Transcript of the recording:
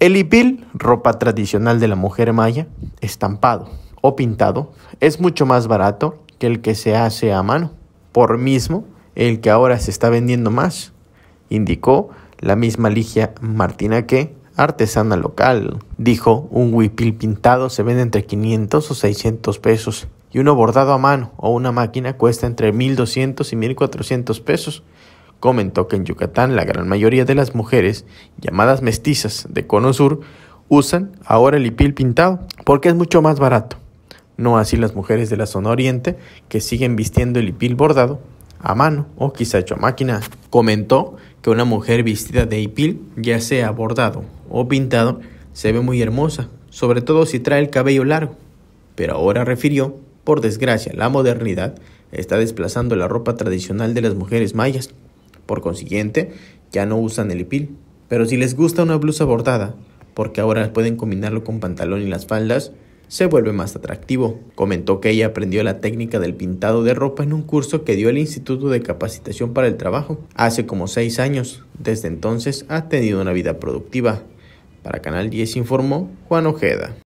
El hipil, ropa tradicional de la mujer maya, estampado o pintado, es mucho más barato que el que se hace a mano. Por mismo, el que ahora se está vendiendo más, indicó la misma Ligia Martina que, artesana local, dijo, un huipil pintado se vende entre 500 o 600 pesos y uno bordado a mano o una máquina cuesta entre 1.200 y 1.400 pesos comentó que en Yucatán la gran mayoría de las mujeres llamadas mestizas de Cono Sur usan ahora el hipil pintado porque es mucho más barato. No así las mujeres de la zona oriente que siguen vistiendo el hipil bordado a mano o quizá hecho a máquina. Comentó que una mujer vestida de hipil, ya sea bordado o pintado, se ve muy hermosa, sobre todo si trae el cabello largo. Pero ahora refirió, por desgracia, la modernidad está desplazando la ropa tradicional de las mujeres mayas por consiguiente, ya no usan el hipil. Pero si les gusta una blusa bordada, porque ahora pueden combinarlo con pantalón y las faldas, se vuelve más atractivo. Comentó que ella aprendió la técnica del pintado de ropa en un curso que dio el Instituto de Capacitación para el Trabajo hace como seis años. Desde entonces ha tenido una vida productiva. Para Canal 10 informó Juan Ojeda.